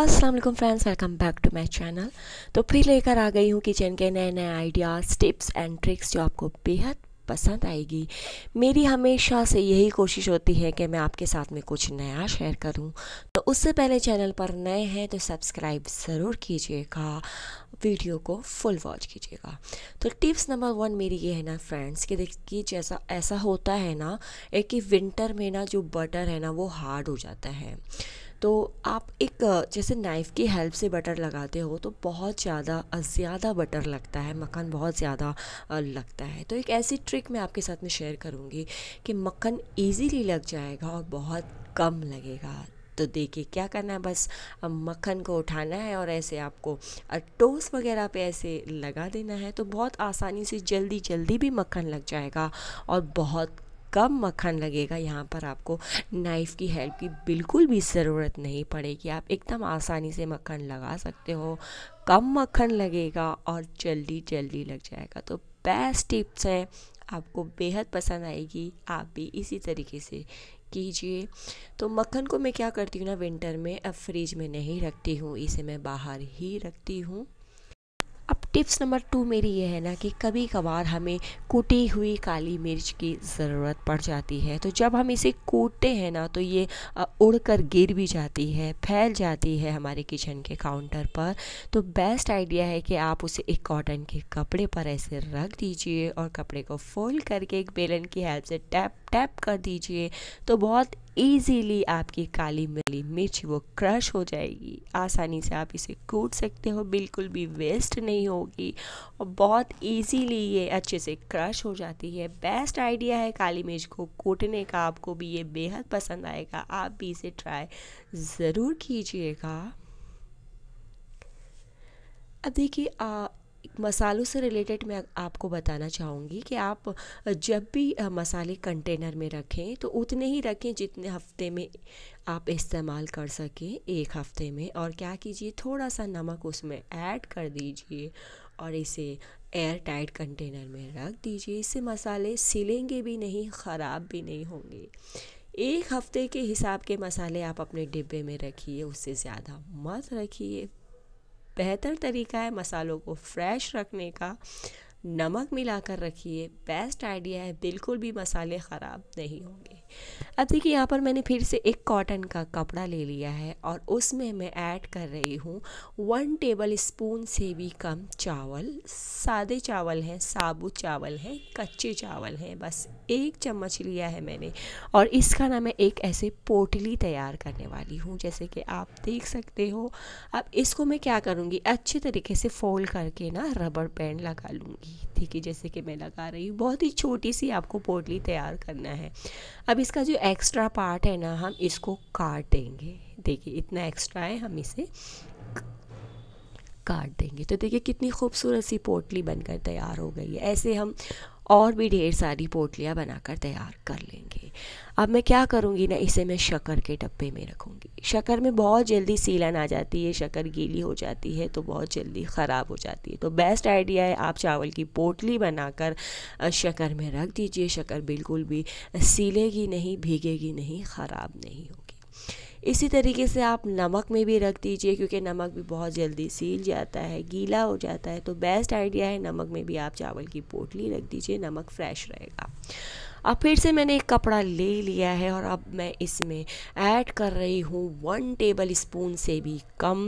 अस्सलाम वालेकुम friends welcome back to my channel तो फिर लेकर आ गई हूँ किचन के नए नए आइडियाज़ टिप्स एंड ट्रिक्स जो आपको बेहद पसंद आएगी मेरी हमेशा से यही कोशिश होती है कि मैं आपके साथ में कुछ नया शेयर करूं तो उससे पहले चैनल पर नए हैं तो सब्सक्राइब ज़रूर कीजिएगा वीडियो को फुल वॉच कीजिएगा तो टिप्स नंबर वन मेरी ये है ना फ्रेंड्स कि देखिए जैसा ऐसा होता है ना एक कि विंटर में ना जो बटर है ना वो हार्ड हो जाता है तो आप एक जैसे नाइफ़ की हेल्प से बटर लगाते हो तो बहुत ज़्यादा ज़्यादा बटर लगता है मक्खन बहुत ज़्यादा लगता है तो एक ऐसी ट्रिक मैं आपके साथ में शेयर करूँगी कि मक्खन ईजीली लग जाएगा और बहुत कम लगेगा तो देखिए क्या करना है बस मक्खन को उठाना है और ऐसे आपको टोस वगैरह पे ऐसे लगा देना है तो बहुत आसानी से जल्दी जल्दी भी मक्खन लग जाएगा और बहुत कम मक्खन लगेगा यहाँ पर आपको नाइफ़ की हेल्प की बिल्कुल भी ज़रूरत नहीं पड़ेगी आप एकदम आसानी से मक्खन लगा सकते हो कम मक्खन लगेगा और जल्दी जल्दी लग जाएगा तो बेस्ट टिप्स हैं आपको बेहद पसंद आएगी आप भी इसी तरीके से कीजिए तो मक्खन को मैं क्या करती हूँ ना विंटर में अब फ्रिज में नहीं रखती हूँ इसे मैं बाहर ही रखती हूँ टिप्स नंबर टू मेरी ये है ना कि कभी कभार हमें कूटी हुई काली मिर्च की ज़रूरत पड़ जाती है तो जब हम इसे कूटते हैं ना तो ये उड़ कर गिर भी जाती है फैल जाती है हमारे किचन के काउंटर पर तो बेस्ट आइडिया है कि आप उसे एक कॉटन के कपड़े पर ऐसे रख दीजिए और कपड़े को फोल्ड करके एक बेलन की हेल्प से टैप टैप कर दीजिए तो बहुत ईजीली आपकी काली मिली मिर्च वो क्रश हो जाएगी आसानी से आप इसे कूट सकते हो बिल्कुल भी वेस्ट नहीं होगी और बहुत ईजीली ये अच्छे से क्रश हो जाती है बेस्ट आइडिया है काली मिर्च को कूटने का आपको भी ये बेहद पसंद आएगा आप भी इसे ट्राई ज़रूर कीजिएगा अब देखिए मसालों से रिलेटेड मैं आपको बताना चाहूँगी कि आप जब भी मसाले कंटेनर में रखें तो उतने ही रखें जितने हफ्ते में आप इस्तेमाल कर सकें एक हफ्ते में और क्या कीजिए थोड़ा सा नमक उसमें ऐड कर दीजिए और इसे एयर टाइट कंटेनर में रख दीजिए इससे मसाले सिलेंगे भी नहीं ख़राब भी नहीं होंगे एक हफ्ते के हिसाब के मसाले आप अपने डिब्बे में रखिए उससे ज़्यादा मत रखिए बेहतर तरीका है मसालों को फ्रेश रखने का नमक मिलाकर रखिए बेस्ट आइडिया है बिल्कुल भी मसाले ख़राब नहीं होंगे अब देखिए यहाँ पर मैंने फिर से एक कॉटन का कपड़ा ले लिया है और उसमें मैं ऐड कर रही हूँ वन टेबल स्पून से भी कम चावल सादे चावल हैं साबुत चावल हैं कच्चे चावल हैं बस एक चम्मच लिया है मैंने और इसका ना मैं एक ऐसे पोटली तैयार करने वाली हूँ जैसे कि आप देख सकते हो अब इसको मैं क्या करूँगी अच्छे तरीके से फोल्ड करके ना रबड़ पैंड लगा लूँगी ठीक है जैसे कि मैं लगा रही हूँ बहुत ही छोटी सी आपको पोटली तैयार करना है अब अब इसका जो एक्स्ट्रा पार्ट है ना हम इसको काट देंगे देखिए इतना एक्स्ट्रा है हम इसे काट देंगे तो देखिए कितनी खूबसूरत सी पोटली बनकर तैयार हो गई है ऐसे हम और भी ढेर सारी पोटलियाँ बनाकर तैयार कर लेंगे अब मैं क्या करूँगी ना इसे मैं शक्कर के डब्बे में रखूँगी शक्कर में बहुत जल्दी सीलन आ जाती है शक्कर गीली हो जाती है तो बहुत जल्दी ख़राब हो जाती है तो बेस्ट आइडिया है आप चावल की पोटली बनाकर शक्कर में रख दीजिए शक्कर बिल्कुल भी सीलेगी नहीं भीगेगी नहीं ख़राब नहीं होगी इसी तरीके से आप नमक में भी रख दीजिए क्योंकि नमक भी बहुत जल्दी सील जाता है गीला हो जाता है तो बेस्ट आइडिया है नमक में भी आप चावल की पोटली रख दीजिए नमक फ्रेश रहेगा अब फिर से मैंने एक कपड़ा ले लिया है और अब मैं इसमें ऐड कर रही हूँ वन टेबल स्पून से भी कम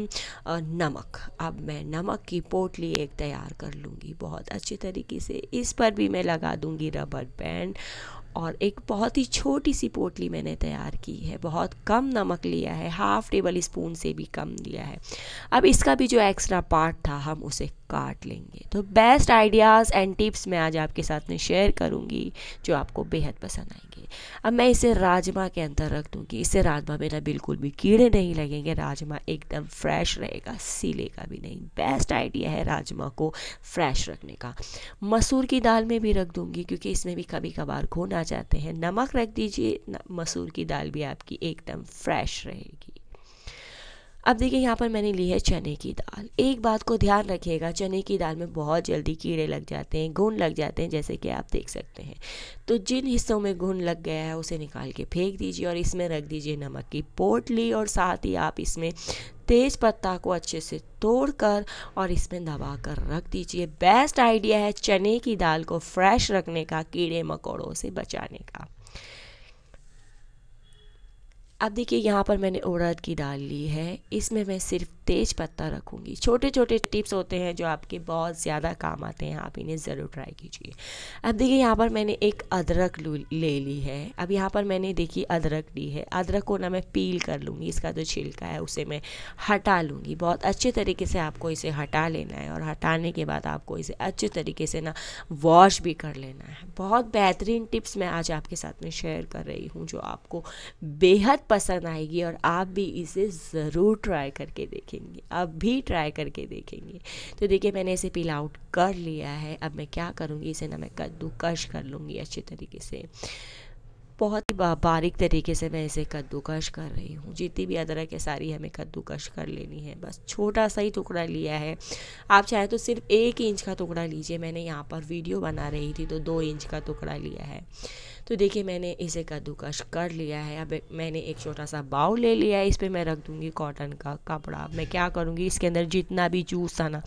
नमक अब मैं नमक की पोटली एक तैयार कर लूँगी बहुत अच्छे तरीके से इस पर भी मैं लगा दूँगी रबर बैंड और एक बहुत ही छोटी सी पोटली मैंने तैयार की है बहुत कम नमक लिया है हाफ़ टेबल स्पून से भी कम लिया है अब इसका भी जो एक्स्ट्रा पार्ट था हम उसे काट लेंगे तो बेस्ट आइडियाज़ एंड टिप्स मैं आज आपके साथ में शेयर करूँगी जो आपको बेहद पसंद आएंगे अब मैं इसे राजमा के अंदर रख दूँगी इससे राजमा मेरा बिल्कुल भी कीड़े नहीं लगेंगे राजमा एकदम फ्रेश रहेगा सीलेगा भी नहीं बेस्ट आइडिया है राजमा को फ्रेश रखने का मसूर की दाल में भी रख दूँगी क्योंकि इसमें भी कभी कभार घोना जाते हैं नमक रख दीजिए मसूर की दाल भी आपकी एकदम फ्रेश रहेगी अब देखिए यहाँ पर मैंने ली है चने की दाल एक बात को ध्यान रखिएगा चने की दाल में बहुत जल्दी कीड़े लग जाते हैं घुन लग जाते हैं जैसे कि आप देख सकते हैं तो जिन हिस्सों में घुन लग गया है उसे निकाल के फेंक दीजिए और इसमें रख दीजिए नमक की पोटली और साथ ही आप इसमें तेज पत्ता को अच्छे से तोड़कर और इसमें दबा कर रख दीजिए बेस्ट आइडिया है चने की दाल को फ्रेश रखने का कीड़े मकोड़ों से बचाने का अब देखिए यहाँ पर मैंने उड़द की दाल ली है इसमें मैं सिर्फ तेज पत्ता रखूँगी छोटे छोटे टिप्स होते हैं जो आपके बहुत ज़्यादा काम आते हैं आप इन्हें ज़रूर ट्राई कीजिए अब देखिए यहाँ पर मैंने एक अदरक ले ली है अब यहाँ पर मैंने देखी अदरक ली है अदरक को ना मैं पील कर लूँगी इसका जो छिलका है उसे मैं हटा लूँगी बहुत अच्छे तरीके से आपको इसे हटा लेना है और हटाने के बाद आपको इसे अच्छे तरीके से ना वॉश भी कर लेना है बहुत बेहतरीन टिप्स मैं आज आपके साथ में शेयर कर रही हूँ जो आपको बेहद पसंद आएगी और आप भी इसे ज़रूर ट्राई करके देखिए देखेंगे अब भी ट्राई करके देखेंगे तो देखिए मैंने इसे पिल आउट कर लिया है अब मैं क्या करूँगी इसे ना मैं कद्दूकश कर लूँगी अच्छे तरीके से बहुत ही बारीक तरीके से मैं इसे कद्दूकश कर रही हूँ जितनी भी अदरक है सारी हमें कद्दूकश कर लेनी है बस छोटा सा ही टुकड़ा लिया है आप चाहे तो सिर्फ एक इंच का टुकड़ा लीजिए मैंने यहाँ पर वीडियो बना रही थी तो दो इंच का टुकड़ा लिया है तो देखिए मैंने इसे कद्दूकश कर लिया है अब मैंने एक छोटा सा बाउल ले लिया है इस पर मैं रख दूँगी कॉटन का कपड़ा मैं क्या करूँगी इसके अंदर जितना भी जूस था ना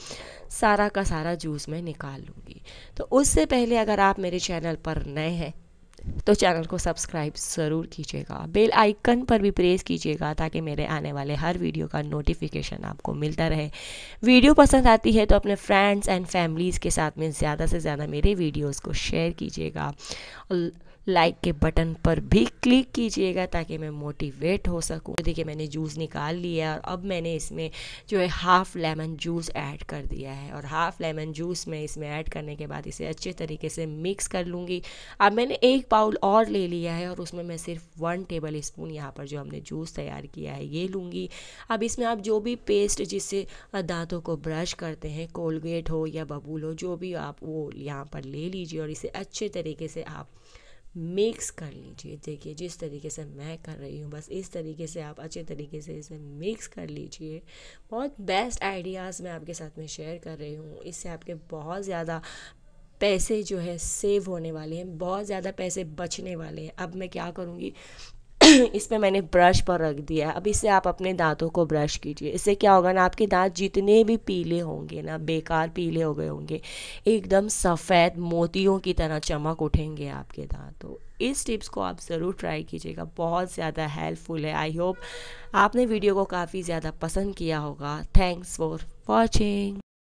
सारा का सारा जूस मैं निकाल लूँगी तो उससे पहले अगर आप मेरे चैनल पर नए हैं तो चैनल को सब्सक्राइब ज़रूर कीजिएगा बेल आइकन पर भी प्रेस कीजिएगा ताकि मेरे आने वाले हर वीडियो का नोटिफिकेशन आपको मिलता रहे वीडियो पसंद आती है तो अपने फ्रेंड्स एंड फैमिलीज़ के साथ में ज़्यादा से ज़्यादा मेरे वीडियोज़ को शेयर कीजिएगा लाइक के बटन पर भी क्लिक कीजिएगा ताकि मैं मोटिवेट हो सकूँ तो देखिए मैंने जूस निकाल लिया और अब मैंने इसमें जो है हाफ़ लेमन जूस ऐड कर दिया है और हाफ़ लेमन जूस मैं इसमें ऐड करने के बाद इसे अच्छे तरीके से मिक्स कर लूँगी अब मैंने एक बाउल और ले लिया है और उसमें मैं सिर्फ वन टेबल स्पून यहाँ पर जो हमने जूस तैयार किया है ये लूँगी अब इसमें आप जो भी पेस्ट जिससे दांतों को ब्रश करते हैं कोलगेट हो या बबूल हो जो भी आप वो यहाँ पर ले लीजिए और इसे अच्छे तरीके से आप मिक्स कर लीजिए देखिए जिस तरीके से मैं कर रही हूँ बस इस तरीके से आप अच्छे तरीके से इसे मिक्स कर लीजिए बहुत बेस्ट आइडियाज़ मैं आपके साथ में शेयर कर रही हूँ इससे आपके बहुत ज़्यादा पैसे जो है सेव होने वाले हैं बहुत ज़्यादा पैसे बचने वाले हैं अब मैं क्या करूँगी इस पर मैंने ब्रश पर रख दिया है अब इससे आप अपने दांतों को ब्रश कीजिए इससे क्या होगा ना आपके दांत जितने भी पीले होंगे ना बेकार पीले हो गए होंगे एकदम सफ़ेद मोतियों की तरह चमक उठेंगे आपके दांत तो इस टिप्स को आप ज़रूर ट्राई कीजिएगा बहुत ज़्यादा हेल्पफुल है आई होप आपने वीडियो को काफ़ी ज़्यादा पसंद किया होगा थैंक्स फॉर वॉचिंग